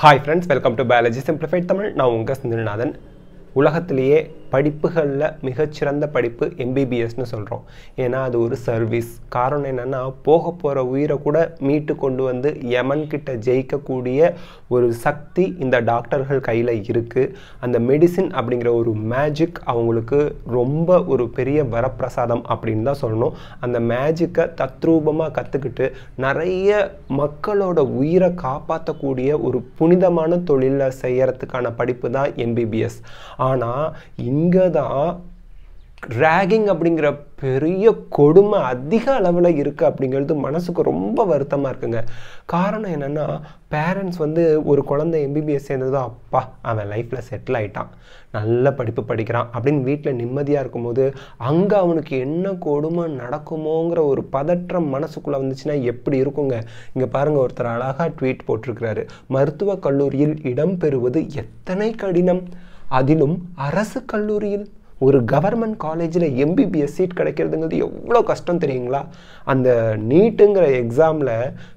hi friends welcome to biology simplified Tamil நான் உங்கள் சிந்துநாதன் உலகத்திலேயே படிப்புகளில் மிகச்சிறந்த படிப்பு எம்பிபிஎஸ்னு சொல்கிறோம் ஏன்னா அது ஒரு சர்வீஸ் காரணம் என்னென்னா போக போகிற உயிரை கூட மீட்டு கொண்டு வந்து யமன் ஜெயிக்கக்கூடிய ஒரு சக்தி இந்த டாக்டர்கள் கையில் இருக்குது அந்த மெடிசின் அப்படிங்கிற ஒரு மேஜிக் அவங்களுக்கு ரொம்ப ஒரு பெரிய வரப்பிரசாதம் அப்படின்னு தான் சொல்லணும் அந்த மேஜிக்கை தத்ரூபமாக கற்றுக்கிட்டு நிறைய மக்களோட உயிரை காப்பாற்றக்கூடிய ஒரு புனிதமான தொழிலை செய்கிறதுக்கான படிப்பு தான் எம்பிபிஎஸ் ஆனால் இங்கே தான் ரேகிங் அப்படிங்கிற பெரிய கொடுமை அதிக அளவில் இருக்குது அப்படிங்கிறது மனசுக்கு ரொம்ப வருத்தமாக இருக்குங்க காரணம் என்னென்னா பேரண்ட்ஸ் வந்து ஒரு குழந்தை எம்பிபிஎஸ் சேர்ந்ததும் அப்பா அவன் லைஃப்பில் செட்டில் ஆகிட்டான் நல்ல படிப்பு படிக்கிறான் அப்படின்னு வீட்டில் நிம்மதியாக இருக்கும்போது அங்கே அவனுக்கு என்ன கொடுமை நடக்குமோங்கிற ஒரு பதற்றம் மனசுக்குள்ளே வந்துச்சுன்னா எப்படி இருக்குங்க இங்கே பாருங்கள் ஒருத்தர் அழகாக ட்வீட் போட்டிருக்கிறாரு மருத்துவக் கல்லூரியில் இடம்பெறுவது எத்தனை கடினம் அதிலும் அரசு கல்லூரியில் ஒரு கவர்மெண்ட் காலேஜில் எம்பிபிஎஸ் சீட் கிடைக்கிறதுங்கிறது எவ்வளோ கஷ்டம் தெரியுங்களா அந்த நீட்டுங்கிற எக்ஸாமில்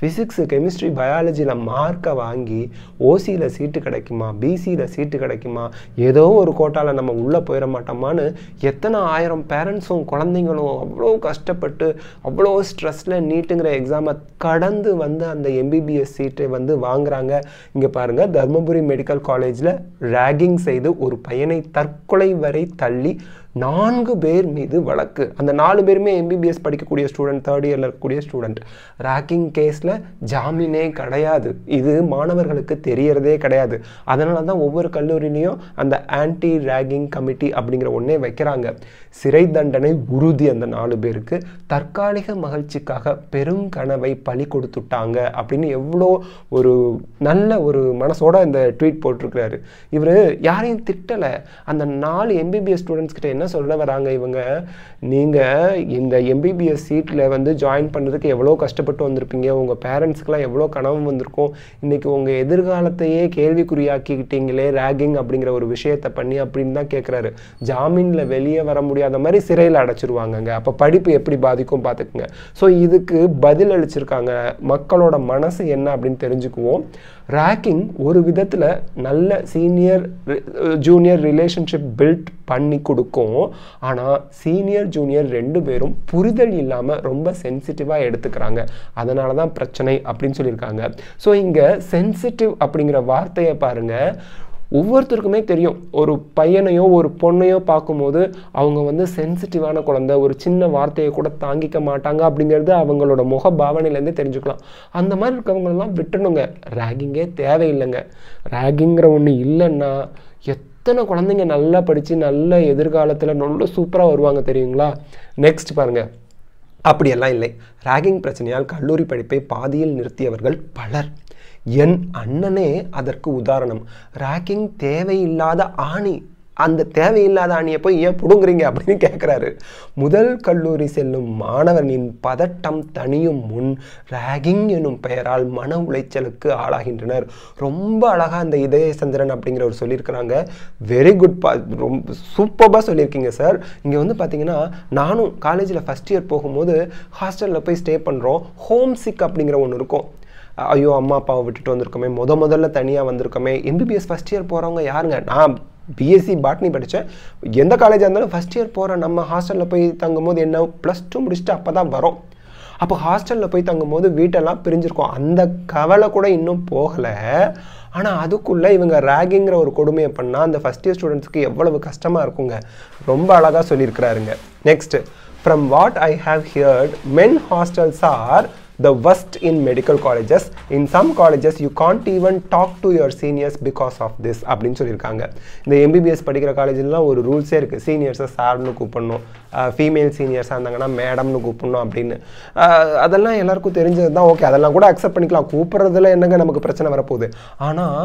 ஃபிசிக்ஸு கெமிஸ்ட்ரி பயாலஜியில் மார்க்கை வாங்கி ஓசியில் சீட்டு கிடைக்குமா பிசியில் சீட்டு கிடைக்குமா ஏதோ ஒரு கோட்டாவில் நம்ம உள்ளே போயிட மாட்டோமான்னு எத்தனை ஆயிரம் பேரண்ட்ஸும் குழந்தைங்களும் அவ்வளோ கஷ்டப்பட்டு அவ்வளோ ஸ்ட்ரெஸ்ஸில் நீட்டுங்கிற எக்ஸாமை கடந்து வந்து அந்த எம்பிபிஎஸ் சீட்டை வந்து வாங்குகிறாங்க இங்கே பாருங்கள் தருமபுரி மெடிக்கல் காலேஜில் ரேகிங் செய்து ஒரு பையனை தற்கொலை வரை தள்ளி நான்கு பேர் மீது வழக்கு அந்த நாலு பேருமே எம்பிபிஎஸ் படிக்கக்கூடிய ஸ்டூடெண்ட் தேர்ட் இயரில் இருக்கக்கூடிய ஸ்டூடெண்ட் ரேக்கிங் கேஸில் ஜாமீனே கிடையாது இது மாணவர்களுக்கு தெரியறதே கிடையாது அதனால தான் ஒவ்வொரு கல்லூரிலையும் அந்த ஆன்டி ராகிங் கமிட்டி அப்படிங்கிற ஒன்றே வைக்கிறாங்க சிறை தண்டனை உறுதி அந்த நாலு பேருக்கு தற்காலிக மகிழ்ச்சிக்காக பெரும் கனவை பலி கொடுத்துட்டாங்க அப்படின்னு எவ்வளோ ஒரு நல்ல ஒரு மனசோட இந்த ட்வீட் போட்டிருக்கிறாரு இவர் யாரையும் திட்டலை அந்த நாலு எம்பிபிஎஸ் ஸ்டூடெண்ட்ஸ் கிட்ட என்ன சொல்ல வராங்க இவங்க நீங்கள் இந்த எம்பிபிஎஸ் சீட்டில் வந்து ஜாயின் பண்ணுறதுக்கு எவ்வளோ கஷ்டப்பட்டு வந்திருப்பீங்க உங்கள் பேரண்ட்ஸ்க்கெலாம் எவ்வளோ கனவு வந்திருக்கும் இன்றைக்கி உங்கள் எதிர்காலத்தையே கேள்விக்குறியாக்கிக்கிட்டீங்களே ரேகிங் அப்படிங்கிற ஒரு விஷயத்தை பண்ணி அப்படின்னு தான் கேட்குறாரு ஜாமீனில் வெளியே வர முடியாத மாதிரி சிறையில் அடைச்சிருவாங்கங்க அப்போ படிப்பு எப்படி பாதிக்கும் பார்த்துக்குங்க ஸோ இதுக்கு பதில் அளிச்சிருக்காங்க மக்களோட மனசு என்ன அப்படின்னு தெரிஞ்சுக்குவோம் ரேக்கிங் ஒரு விதத்தில் நல்ல சீனியர் ஜூனியர் ரிலேஷன்ஷிப் பில்ட் பண்ணி கொடுக்கும் இருக்கும் ஆனால் சீனியர் ஜூனியர் ரெண்டு பேரும் புரிதல் இல்லாமல் ரொம்ப சென்சிட்டிவாக எடுத்துக்கிறாங்க அதனால தான் பிரச்சனை அப்படின்னு சொல்லியிருக்காங்க ஸோ இங்கே சென்சிட்டிவ் அப்படிங்கிற வார்த்தையை பாருங்கள் ஒவ்வொருத்தருக்குமே தெரியும் ஒரு பையனையோ ஒரு பொண்ணையோ பார்க்கும்போது அவங்க வந்து சென்சிட்டிவான குழந்தை ஒரு சின்ன வார்த்தையை கூட தாங்கிக்க மாட்டாங்க அப்படிங்கிறது அவங்களோட முக பாவனையிலேருந்தே தெரிஞ்சுக்கலாம் அந்த மாதிரி இருக்கவங்களெல்லாம் விட்டுணுங்க ரேகிங்கே தேவையில்லைங்க ரேகிங்கிற ஒன்று இல்லைன்னா எத் அத்தனை குழந்தைங்க நல்லா படித்து நல்ல எதிர்காலத்தில் நல்ல சூப்பராக வருவாங்க தெரியுங்களா நெக்ஸ்ட் பாருங்கள் அப்படியெல்லாம் இல்லை ரேகிங் பிரச்சனையால் கல்லூரி படிப்பை பாதியில் நிறுத்தியவர்கள் பலர் என் அண்ணனே அதற்கு உதாரணம் ரேக்கிங் தேவையில்லாத ஆணி அந்த தேவையில்லாத அணியை போய் ஏன் பிடுங்குறீங்க அப்படின்னு கேட்குறாரு முதல் கல்லூரி செல்லும் மாணவனின் பதட்டம் தனியும் முன் ராகிங் எனும் பெயரால் மன உளைச்சலுக்கு ஆளாகின்றனர் ரொம்ப அழகாக அந்த இதயசந்திரன் அப்படிங்கிறவர் சொல்லியிருக்கிறாங்க வெரி குட் பா ரொம்ப சூப்பராக சொல்லியிருக்கீங்க சார் இங்கே வந்து பார்த்தீங்கன்னா நானும் காலேஜில் ஃபஸ்ட் இயர் போகும்போது ஹாஸ்டலில் போய் ஸ்டே பண்ணுறோம் ஹோம் சிக் அப்படிங்கிற ஒன்று இருக்கும் ஐயோ அம்மா அப்பாவை விட்டுட்டு வந்திருக்கோமே முத முதல்ல தனியாக வந்திருக்கோமே எம்பிபிஎஸ் ஃபஸ்ட் இயர் போகிறவங்க யாருங்க நான் பிஎஸ்சி பாட்னி படித்தேன் எந்த காலேஜாக இருந்தாலும் ஃபஸ்ட் இயர் போகிற நம்ம ஹாஸ்டலில் போய் தங்கும் போது என்ன ப்ளஸ் டூ முடிச்சுட்டு அப்போ தான் வரும் அப்போ ஹாஸ்டலில் போய் தங்கும் போது வீட்டெல்லாம் பிரிஞ்சிருக்கோம் அந்த கவலை கூட இன்னும் போகலை ஆனால் அதுக்குள்ளே இவங்க ரேகிங்கிற ஒரு கொடுமையை பண்ணால் அந்த ஃபஸ்ட் இயர் ஸ்டூடெண்ட்ஸ்க்கு எவ்வளவு கஷ்டமாக இருக்குங்க ரொம்ப அழகாக சொல்லியிருக்கிறாருங்க next from what I have heard men hostels are the worst in medical colleges in some colleges you can't even talk to your seniors because of this அப்படின்னு சொல்லியிருக்காங்க இந்த எம்பிபிஎஸ் படிக்கிற காலேஜ்லாம் ஒரு ரூல்ஸே இருக்குது சீனியர்ஸை சார்னு கூப்பிடணும் ஃபீமேல் சீனியர்ஸாக இருந்தாங்கன்னா மேடம்னு கூப்பிடணும் அப்படின்னு அதெல்லாம் எல்லாருக்கும் தெரிஞ்சது தான் ஓகே அதெல்லாம் கூட அக்செப்ட் பண்ணிக்கலாம் கூப்பிட்றதுல என்னங்க நமக்கு பிரச்சனை வரப்போகுது ஆனால்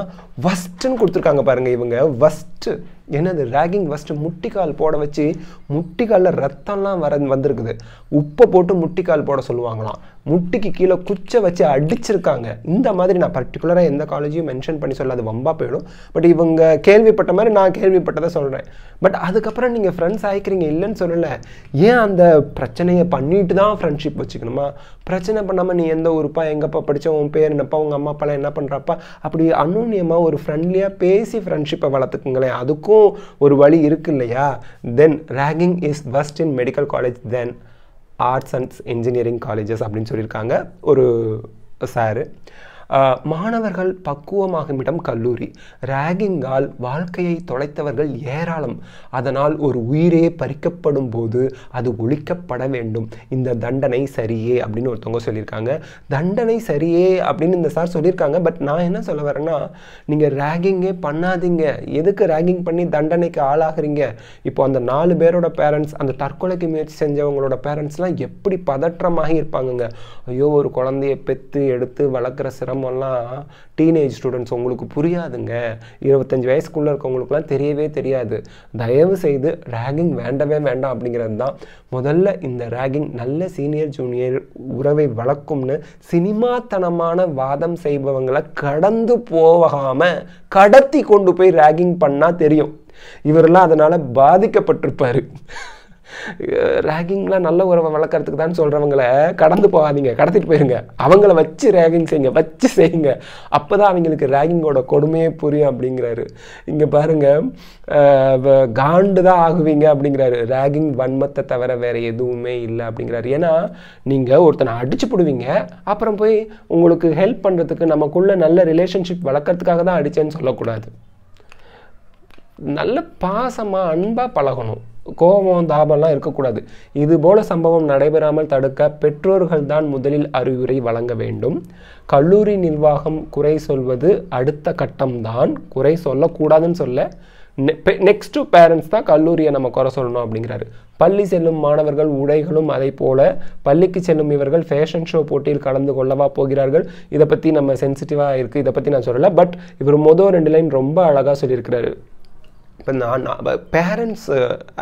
ஃபஸ்ட்டுன்னு கொடுத்துருக்காங்க பாருங்கள் இவங்க ஃபஸ்ட்டு என்னது ரேகிங் ஃபஸ்ட்டு முட்டிக்கால் போட வச்சு முட்டிக்காலில் ரத்தம்லாம் வர வந்திருக்குது உப்பை போட்டு முட்டிக்கால் போட சொல்லுவாங்களாம் முட்டிக்கு கீழே குச்சை வச்சு அடிச்சிருக்காங்க இந்த மாதிரி நான் பர்டிகுலராக எந்த காலேஜையும் மென்ஷன் பண்ணி சொல்ல அது வம்பா போயிடும் பட் இவங்க கேள்விப்பட்ட மாதிரி நான் கேள்விப்பட்டதை சொல்கிறேன் பட் அதுக்கப்புறம் நீங்கள் ஃப்ரெண்ட்ஸ் ஆகிக்கிறீங்க இல்லைன்னு சொல்லலை ஏன் அந்த பிரச்சனையை பண்ணிட்டு தான் ஃப்ரெண்ட்ஷிப் வச்சுக்கணுமா பிரச்சனை பண்ணாமல் நீ எந்த ஊருப்பா எங்கப்பா படித்த உன் பேர் என்னப்பா உங்கள் அம்மா அப்பாலாம் என்ன பண்ணுறப்பா அப்படி அனுநியமாக ஒரு ஃப்ரெண்ட்லியாக பேசி ஃப்ரெண்ட்ஷிப்பை வளர்த்துக்குங்களேன் அதுக்கும் போகவும் ஒரு வழி இருக்கு இல்லையா then ragging is first in medical college then arts and engineering colleges அப்படின்னு சொல்லியிருக்காங்க ஒரு சாரு மாணவர்கள் பக்குவமாகும் இடம் கல்லூரி ரேகிங்கால் வாழ்க்கையை தொலைத்தவர்கள் ஏராளம் அதனால் ஒரு உயிரே பறிக்கப்படும் போது அது ஒழிக்கப்பட வேண்டும் இந்த தண்டனை சரியே அப்படின்னு ஒருத்தவங்க சொல்லியிருக்காங்க தண்டனை சரியே அப்படின்னு இந்த சார் சொல்லியிருக்காங்க பட் நான் என்ன சொல்ல வரேன்னா நீங்கள் ரேகிங்கே பண்ணாதீங்க எதுக்கு ரேகிங் பண்ணி தண்டனைக்கு ஆளாகிறீங்க இப்போ அந்த நாலு பேரோட பேரண்ட்ஸ் அந்த தற்கொலைக்கு முயற்சி செஞ்சவங்களோட பேரண்ட்ஸ்லாம் எப்படி பதற்றமாக இருப்பாங்கங்க ஐயோ ஒரு குழந்தைய பெற்று எடுத்து வளர்க்குற சிரமம் சிரமம்லாம் டீனேஜ் ஸ்டூடெண்ட்ஸ் உங்களுக்கு புரியாதுங்க இருபத்தஞ்சி வயசுக்குள்ளே இருக்கவங்களுக்குலாம் தெரியவே தெரியாது தயவு செய்து ரேகிங் வேண்டவே வேண்டாம் அப்படிங்கிறது தான் முதல்ல இந்த ரேகிங் நல்ல சீனியர் ஜூனியர் உறவை வளர்க்கும்னு சினிமாத்தனமான வாதம் செய்பவங்களை கடந்து போகாமல் கடத்தி கொண்டு போய் ரேகிங் பண்ணால் தெரியும் இவரெல்லாம் அதனால் பாதிக்கப்பட்டிருப்பார் ரேகிங்லாம் நல்ல உறவை வளர்க்குறதுக்கு தான் சொல்கிறவங்கள கடந்து போகாதீங்க கடத்திட்டு போயிருங்க அவங்கள வச்சு ரேகிங் செய்யுங்க வச்சு செய்யுங்க அப்போ தான் அவங்களுக்கு ரேகிங்கோட கொடுமையே புரியும் அப்படிங்கிறாரு இங்கே பாருங்கள் காண்டு தான் ஆகுவீங்க அப்படிங்கிறாரு ரேகிங் வன்மத்தை தவிர வேறு எதுவுமே இல்லை அப்படிங்கிறாரு ஏன்னா நீங்கள் ஒருத்தனை அடிச்சு போடுவீங்க அப்புறம் போய் உங்களுக்கு ஹெல்ப் பண்ணுறதுக்கு நமக்குள்ளே நல்ல ரிலேஷன்ஷிப் வளர்க்குறதுக்காக தான் அடித்தேன்னு சொல்லக்கூடாது நல்ல பாசமாக அன்பாக பழகணும் கோபம் தாபம்லாம் இருக்கக்கூடாது இது போல சம்பவம் நடைபெறாமல் தடுக்க பெற்றோர்கள் தான் முதலில் அறிவுரை வழங்க வேண்டும் கல்லூரி நிர்வாகம் குறை சொல்வது அடுத்த கட்டம்தான் குறை சொல்லக்கூடாதுன்னு சொல்ல நெக்ஸ்ட் பேரண்ட்ஸ் தான் கல்லூரியை நம்ம குறை சொல்லணும் அப்படிங்கிறாரு பள்ளி செல்லும் மாணவர்கள் உடைகளும் அதை போல பள்ளிக்கு செல்லும் இவர்கள் ஃபேஷன் ஷோ போட்டியில் கலந்து கொள்ளவா போகிறார்கள் இதை பற்றி நம்ம சென்சிட்டிவாக இருக்குது இதை பற்றி நான் சொல்லலை பட் இவர் மொதல் ரெண்டு லைன் ரொம்ப அழகாக சொல்லியிருக்கிறாரு இப்போ நான் பேரண்ட்ஸ்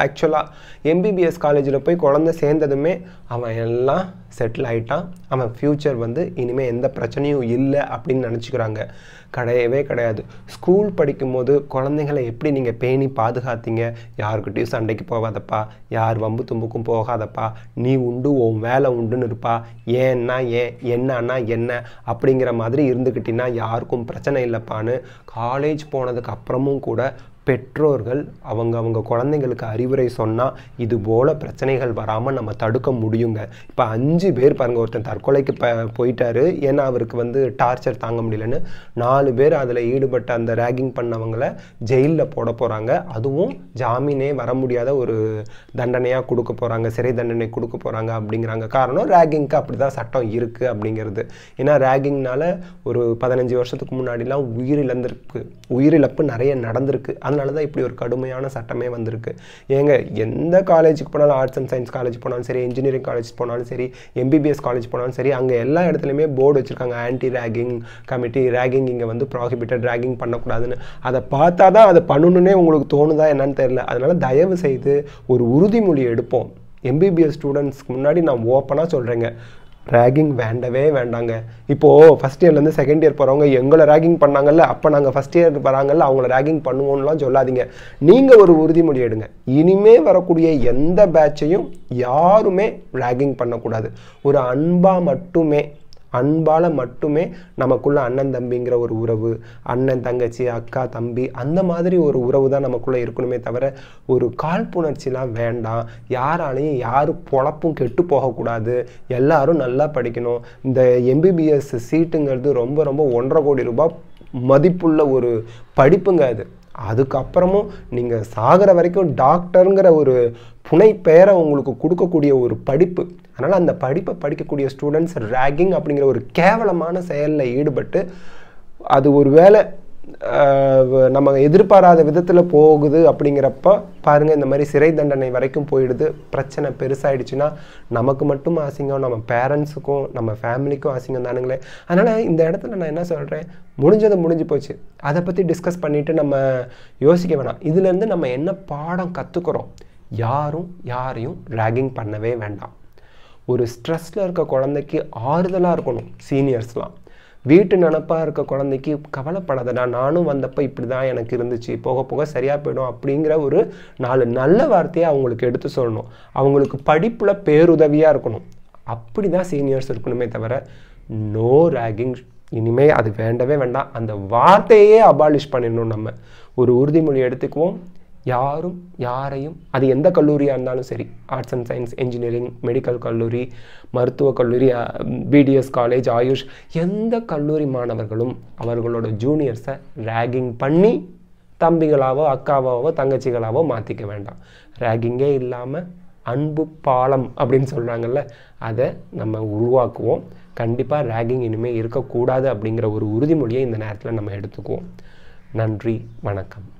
ஆக்சுவலாக எம்பிபிஎஸ் காலேஜில் போய் குழந்த சேர்ந்ததுமே அவன் எல்லாம் செட்டில் ஆகிட்டான் அவன் ஃப்யூச்சர் வந்து இனிமேல் எந்த பிரச்சனையும் இல்லை அப்படின்னு நினச்சிக்கிறாங்க கிடையவே கிடையாது ஸ்கூல் படிக்கும்போது குழந்தைங்களை எப்படி நீங்கள் பேணி பாதுகாத்தீங்க யாருக்கிட்டையும் சண்டைக்கு போகாதப்பா யார் வம்பு தும்புக்கும் போகாதப்பா நீ உண்டு உன் வேலை உண்டுன்னு இருப்பா ஏன்னா ஏன் என்னன்னா என்ன அப்படிங்கிற மாதிரி இருந்துக்கிட்டின்னா யாருக்கும் பிரச்சனை இல்லைப்பான்னு காலேஜ் போனதுக்கப்புறமும் கூட பெற்றோர்கள் அவங்க அவங்க குழந்தைங்களுக்கு அறிவுரை சொன்னால் இது போல் பிரச்சனைகள் வராமல் நம்ம தடுக்க முடியுங்க இப்போ அஞ்சு பேர் பாருங்கள் ஒருத்தன் தற்கொலைக்கு ப போயிட்டாரு ஏன்னா அவருக்கு வந்து டார்ச்சர் தாங்க முடியலன்னு நாலு பேர் அதில் ஈடுபட்ட அந்த ரேகிங் பண்ணவங்கள ஜெயிலில் போட போகிறாங்க அதுவும் ஜாமீனே வர முடியாத ஒரு தண்டனையாக கொடுக்க போகிறாங்க சிறை தண்டனை கொடுக்க போகிறாங்க அப்படிங்கிறாங்க காரணம் ரேகிங்க்கு அப்படி தான் சட்டம் இருக்குது அப்படிங்கிறது ஏன்னா ரேகிங்னால் ஒரு பதினஞ்சு வருஷத்துக்கு முன்னாடிலாம் உயிரிழந்திருக்கு உயிரிழப்பு நிறைய நடந்திருக்கு அதனால தான் இப்படி ஒரு கடுமையான சட்டமே வந்திருக்கு ஏங்க எந்த காலேஜுக்கு போனாலும் ஆர்ட்ஸ் அண்ட் சயின்ஸ் காலேஜ் போனாலும் சரி இன்ஜினியரிங் காலேஜ் போனாலும் சரி எம்பிபிஎஸ் காலேஜ் போனாலும் சரி அங்கே எல்லா இடத்துலையுமே போர்டு வச்சுருக்காங்க ஆன்டி ரேகிங் கமிட்டி ரேகிங் இங்கே வந்து ப்ராஹிபிட்டட் ரேகிங் பண்ணக்கூடாதுன்னு அதை பார்த்தா தான் அதை பண்ணணுன்னே உங்களுக்கு தோணுதா என்னன்னு தெரில அதனால் தயவு செய்து ஒரு உறுதிமொழி எடுப்போம் எம்பிபிஎஸ் ஸ்டூடெண்ட்ஸ்க்கு முன்னாடி நான் ஓப்பனாக சொல்கிறேங்க ரேகிங் வேண்டவே வேண்டாங்க இப்போது ஃபஸ்ட் இயர்லேருந்து செகண்ட் இயர் போகிறவங்க எங்களை ரேகிங் பண்ணாங்கல்ல அப்போ நாங்கள் ஃபஸ்ட் இயர் வராங்கல்ல அவங்கள ரேகிங் பண்ணுவோம்லாம் சொல்லாதீங்க நீங்கள் ஒரு உறுதிமொழி எடுங்க இனிமே வரக்கூடிய எந்த பேட்சையும் யாருமே ரேகிங் பண்ணக்கூடாது ஒரு அன்பாக மட்டுமே அன்பால் மட்டுமே நமக்குள்ள அண்ணன் தம்பிங்கிற ஒரு உறவு அண்ணன் தங்கச்சி அக்கா தம்பி அந்த மாதிரி ஒரு உறவு தான் நமக்குள்ளே இருக்கணுமே தவிர ஒரு காழ்ப்புணர்ச்சிலாம் வேண்டாம் யாராலையும் யாரும் பொழப்பும் கெட்டு போகக்கூடாது எல்லாரும் நல்லா படிக்கணும் இந்த எம்பிபிஎஸ் சீட்டுங்கிறது ரொம்ப ரொம்ப ஒன்றரை கோடி ரூபாய் மதிப்புள்ள ஒரு படிப்புங்க அது அதுக்கப்புறமும் நீங்கள் சாகிற வரைக்கும் டாக்டருங்கிற ஒரு புனை பெயரை உங்களுக்கு கொடுக்கக்கூடிய ஒரு படிப்பு அதனால் அந்த படிப்பை படிக்கக்கூடிய ஸ்டூடெண்ட்ஸ் ரேகிங் அப்படிங்கிற ஒரு கேவலமான செயலில் ஈடுபட்டு அது ஒரு வேளை நம்ம எதிர்பாராத விதத்தில் போகுது அப்படிங்கிறப்ப பாருங்கள் இந்த மாதிரி சிறை தண்டனை வரைக்கும் போயிடுது பிரச்சனை பெருசாகிடுச்சுன்னா நமக்கு மட்டும் ஆசிங்கம் நம்ம பேரண்ட்ஸுக்கும் நம்ம ஃபேமிலிக்கும் ஆசிங்கம் தானுங்களே அதனால் இந்த இடத்துல நான் என்ன சொல்கிறேன் முடிஞ்சது முடிஞ்சு போச்சு அதை பற்றி டிஸ்கஸ் பண்ணிவிட்டு நம்ம யோசிக்க வேணாம் இதுலேருந்து நம்ம என்ன பாடம் கற்றுக்குறோம் யாரும் யாரையும் ரேகிங் பண்ணவே வேண்டாம் ஒரு ஸ்ட்ரெஸ்ஸில் இருக்க குழந்தைக்கு ஆறுதலாக இருக்கணும் சீனியர்ஸ்லாம் வீட்டு நினப்பாக இருக்க குழந்தைக்கு கவலைப்படாதடா நானும் வந்தப்போ இப்படி தான் எனக்கு இருந்துச்சு போக போக சரியாக போயிடும் அப்படிங்கிற ஒரு நாலு நல்ல வார்த்தையை அவங்களுக்கு எடுத்து சொல்லணும் அவங்களுக்கு படிப்பில் பேருதவியாக இருக்கணும் அப்படி தான் சீனியர்ஸ் இருக்கணுமே தவிர நோ ரேகிங் இனிமே அது வேண்டவே வேண்டாம் அந்த வார்த்தையே அபாலிஷ் பண்ணிடணும் நம்ம ஒரு உறுதிமொழி எடுத்துக்குவோம் யாரும் யாரையும் அது எந்த கல்லூரியாக இருந்தாலும் சரி arts and science engineering medical கல்லூரி மருத்துவ கல்லூரி பிடிஎஸ் காலேஜ் ஆயுஷ் எந்த கல்லூரி மாணவர்களும் அவர்களோட ஜூனியர்ஸை ரேகிங் பண்ணி தம்பிகளாவோ அக்காவாவோ தங்கச்சிகளாவோ மாற்றிக்க வேண்டாம் ரேகிங்கே இல்லாமல் அன்பு பாலம் அப்படின்னு சொல்கிறாங்கல்ல அதை நம்ம உருவாக்குவோம் கண்டிப்பாக ரேகிங் இனிமேல் இருக்கக்கூடாது அப்படிங்கிற ஒரு உறுதிமொழியை இந்த நேரத்தில் நம்ம எடுத்துக்குவோம் நன்றி வணக்கம்